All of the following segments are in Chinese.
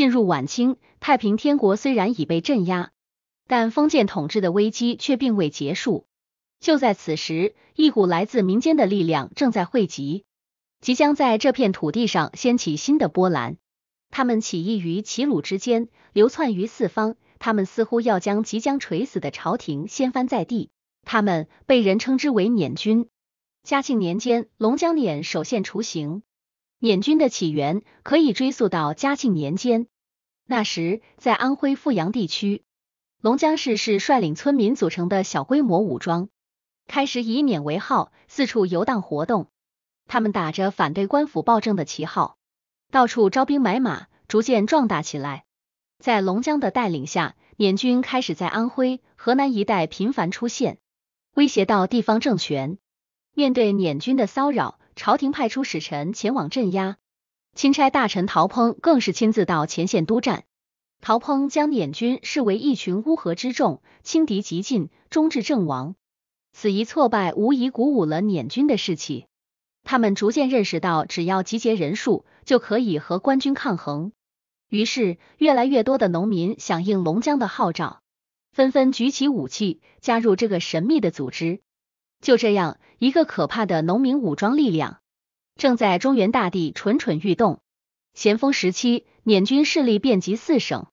进入晚清，太平天国虽然已被镇压，但封建统治的危机却并未结束。就在此时，一股来自民间的力量正在汇集，即将在这片土地上掀起新的波澜。他们起义于齐鲁之间，流窜于四方，他们似乎要将即将垂死的朝廷掀翻在地。他们被人称之为捻军。嘉庆年间，龙江捻首现雏形。捻军的起源可以追溯到嘉庆年间，那时在安徽阜阳地区，龙江市是率领村民组成的小规模武装，开始以缅为号，四处游荡活动。他们打着反对官府暴政的旗号，到处招兵买马，逐渐壮大起来。在龙江的带领下，缅军开始在安徽、河南一带频繁出现，威胁到地方政权。面对缅军的骚扰，朝廷派出使臣前往镇压，钦差大臣陶烹更是亲自到前线督战。陶烹将捻军视为一群乌合之众，轻敌极进，终至阵亡。此一挫败无疑鼓舞了捻军的士气，他们逐渐认识到，只要集结人数，就可以和官军抗衡。于是，越来越多的农民响应龙江的号召，纷纷举起武器，加入这个神秘的组织。就这样，一个可怕的农民武装力量正在中原大地蠢蠢欲动。咸丰时期，捻军势力遍及四省。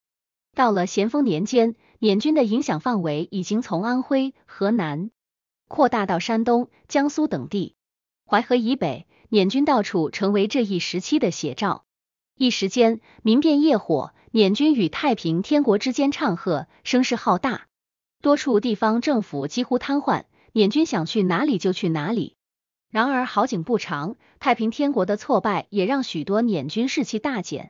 到了咸丰年间，捻军的影响范围已经从安徽、河南扩大到山东、江苏等地。淮河以北，缅军到处成为这一时期的写照。一时间，民变业火，缅军与太平天国之间唱和，声势浩大，多处地方政府几乎瘫痪。捻军想去哪里就去哪里，然而好景不长，太平天国的挫败也让许多捻军士气大减，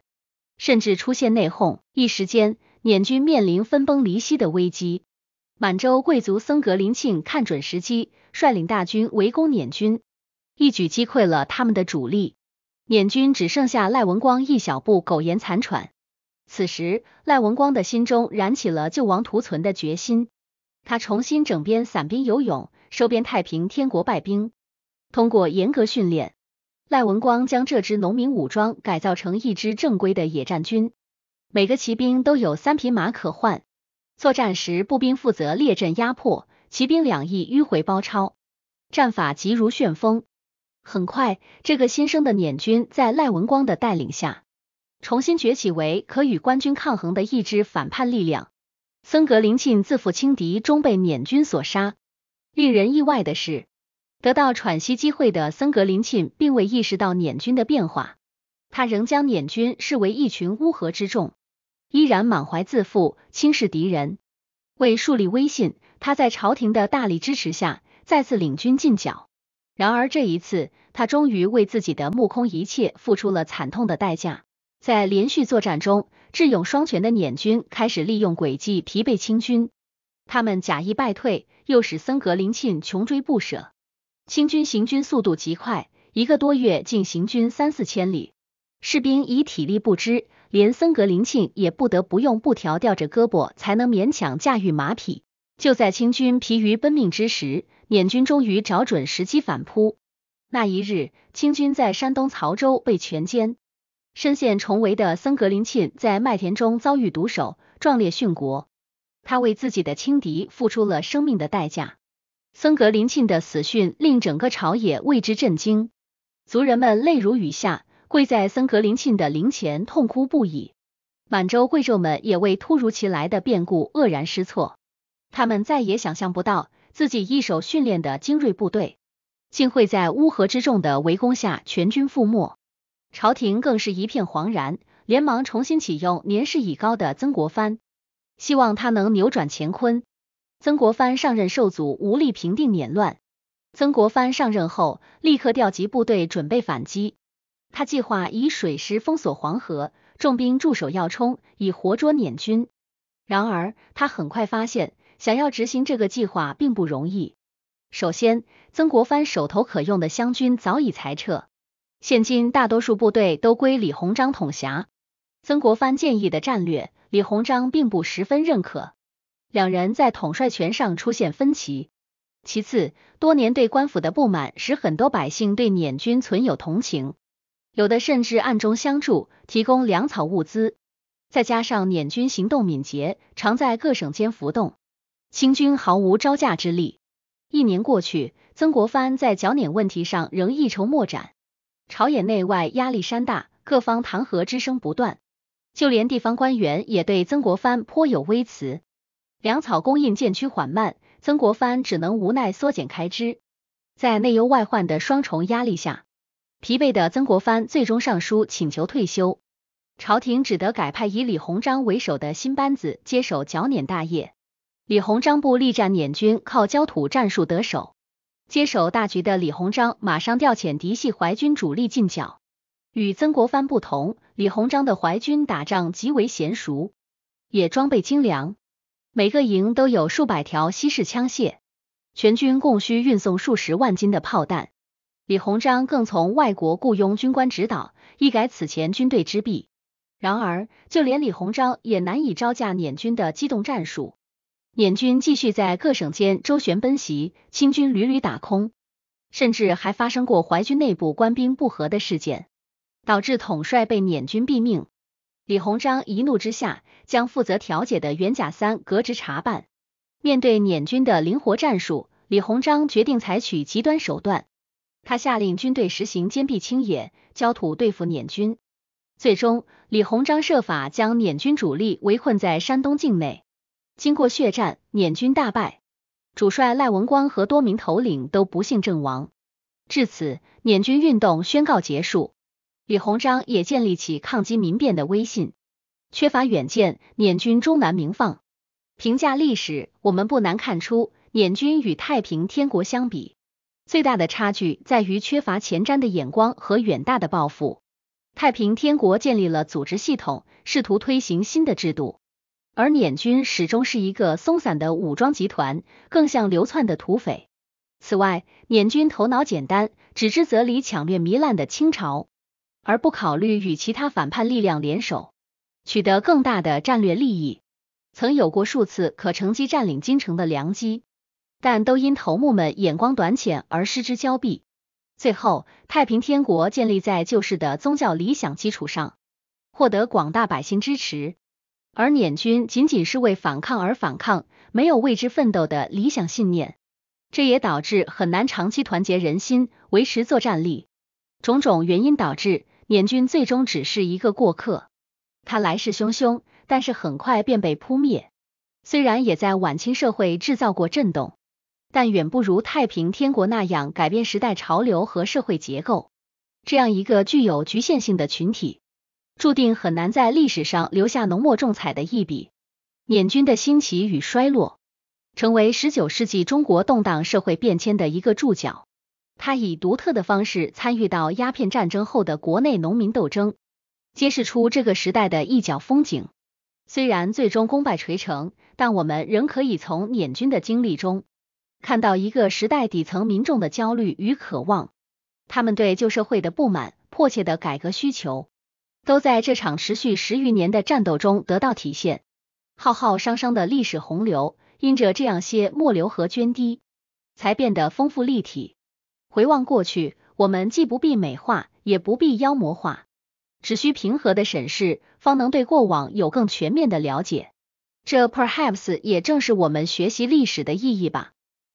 甚至出现内讧，一时间，捻军面临分崩离析的危机。满洲贵族僧格林沁看准时机，率领大军围攻捻军，一举击溃了他们的主力，捻军只剩下赖文光一小部苟延残喘。此时，赖文光的心中燃起了救亡图存的决心。他重新整编散兵游勇，收编太平天国败兵，通过严格训练，赖文光将这支农民武装改造成一支正规的野战军。每个骑兵都有三匹马可换，作战时步兵负责列阵压迫，骑兵两翼迂回包抄，战法急如旋风。很快，这个新生的捻军在赖文光的带领下，重新崛起为可与官军抗衡的一支反叛力量。森格林沁自负轻敌，终被缅军所杀。令人意外的是，得到喘息机会的森格林沁并未意识到捻军的变化，他仍将捻军视为一群乌合之众，依然满怀自负，轻视敌人。为树立威信，他在朝廷的大力支持下，再次领军进剿。然而这一次，他终于为自己的目空一切付出了惨痛的代价。在连续作战中，智勇双全的捻军开始利用诡计疲惫清军。他们假意败退，又使森格林沁穷追不舍。清军行军速度极快，一个多月进行军三四千里，士兵已体力不支，连森格林沁也不得不用布条吊着胳膊才能勉强驾驭马匹。就在清军疲于奔命之时，捻军终于找准时机反扑。那一日，清军在山东曹州被全歼。身陷重围的森格林沁在麦田中遭遇毒手，壮烈殉国。他为自己的轻敌付出了生命的代价。森格林沁的死讯令整个朝野为之震惊，族人们泪如雨下，跪在森格林沁的灵前痛哭不已。满洲贵胄们也为突如其来的变故愕然失措，他们再也想象不到自己一手训练的精锐部队，竟会在乌合之众的围攻下全军覆没。朝廷更是一片惶然，连忙重新启用年事已高的曾国藩，希望他能扭转乾坤。曾国藩上任受阻，无力平定捻乱。曾国藩上任后，立刻调集部队准备反击。他计划以水师封锁黄河，重兵驻守要冲，以活捉捻军。然而，他很快发现，想要执行这个计划并不容易。首先，曾国藩手头可用的湘军早已裁撤。现今大多数部队都归李鸿章统辖，曾国藩建议的战略，李鸿章并不十分认可，两人在统帅权上出现分歧。其次，多年对官府的不满，使很多百姓对捻军存有同情，有的甚至暗中相助，提供粮草物资。再加上捻军行动敏捷，常在各省间浮动，清军毫无招架之力。一年过去，曾国藩在剿捻问题上仍一筹莫展。朝野内外压力山大，各方弹劾之声不断，就连地方官员也对曾国藩颇有微词。粮草供应渐趋缓慢，曾国藩只能无奈缩减开支。在内忧外患的双重压力下，疲惫的曾国藩最终上书请求退休，朝廷只得改派以李鸿章为首的新班子接手剿捻大业。李鸿章部力战捻军，靠焦土战术得手。接手大局的李鸿章马上调遣嫡系淮军主力进剿。与曾国藩不同，李鸿章的淮军打仗极为娴熟，也装备精良，每个营都有数百条西式枪械，全军共需运送数十万斤的炮弹。李鸿章更从外国雇佣军官指导，一改此前军队之弊。然而，就连李鸿章也难以招架捻军的机动战术。捻军继续在各省间周旋奔袭，清军屡屡打空，甚至还发生过淮军内部官兵不和的事件，导致统帅被捻军毙命。李鸿章一怒之下，将负责调解的袁甲三革职查办。面对捻军的灵活战术，李鸿章决定采取极端手段，他下令军队实行坚壁清野、焦土对付捻军。最终，李鸿章设法将捻军主力围困在山东境内。经过血战，捻军大败，主帅赖文光和多名头领都不幸阵亡。至此，捻军运动宣告结束。李鸿章也建立起抗击民变的威信。缺乏远见，捻军终难名放。评价历史，我们不难看出，捻军与太平天国相比，最大的差距在于缺乏前瞻的眼光和远大的抱负。太平天国建立了组织系统，试图推行新的制度。而捻军始终是一个松散的武装集团，更像流窜的土匪。此外，捻军头脑简单，只知则理抢掠糜烂的清朝，而不考虑与其他反叛力量联手，取得更大的战略利益。曾有过数次可乘机占领京城的良机，但都因头目们眼光短浅而失之交臂。最后，太平天国建立在旧式的宗教理想基础上，获得广大百姓支持。而捻军仅仅是为反抗而反抗，没有为之奋斗的理想信念，这也导致很难长期团结人心，维持作战力。种种原因导致，捻军最终只是一个过客。他来势汹汹，但是很快便被扑灭。虽然也在晚清社会制造过震动，但远不如太平天国那样改变时代潮流和社会结构。这样一个具有局限性的群体。注定很难在历史上留下浓墨重彩的一笔。捻军的兴起与衰落，成为十九世纪中国动荡社会变迁的一个注脚。他以独特的方式参与到鸦片战争后的国内农民斗争，揭示出这个时代的一角风景。虽然最终功败垂成，但我们仍可以从捻军的经历中，看到一个时代底层民众的焦虑与渴望，他们对旧社会的不满，迫切的改革需求。都在这场持续十余年的战斗中得到体现。浩浩汤汤的历史洪流，因着这样些末流和涓滴，才变得丰富立体。回望过去，我们既不必美化，也不必妖魔化，只需平和的审视，方能对过往有更全面的了解。这 perhaps 也正是我们学习历史的意义吧。